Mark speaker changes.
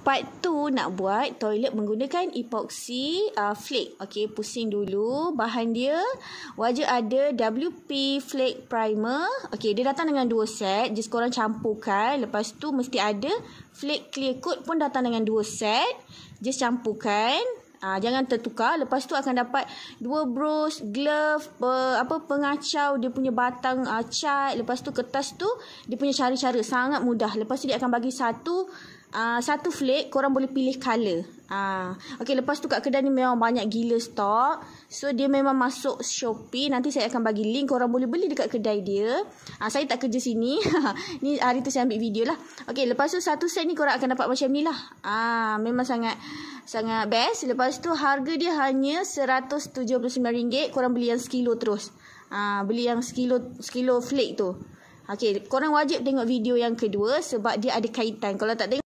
Speaker 1: part tu nak buat toilet menggunakan epoxy uh, flake. Okey, pusing dulu. Bahan dia wajib ada WP flake primer. Okey, dia datang dengan dua set. Just korang campurkan. Lepas tu mesti ada flake clear coat pun datang dengan dua set. Just campurkan. Ah jangan tertukar. Lepas tu akan dapat dua brush, glove, per, apa pengacau dia punya batang uh, cat. Lepas tu kertas tu dia punya cara-cara sangat mudah. Lepas tu dia akan bagi satu uh, satu flake korang boleh pilih color. Ah, uh, okey lepas tu kat kedai ni memang banyak gila stok. So dia memang masuk Shopee. Nanti saya akan bagi link korang boleh beli dekat kedai dia. Ah, uh, saya tak kerja sini. ni hari tu saya ambil video lah. Okay lepas tu satu set ni korang akan dapat macam ni lah. Ah, uh, memang sangat sangat best. Lepas tu harga dia hanya RM179. Korang beli yang sekilo terus. Ah, uh, beli yang sekilo sekilo flake tu. Okay, korang wajib tengok video yang kedua sebab dia ada kaitan. Kalau tak tengok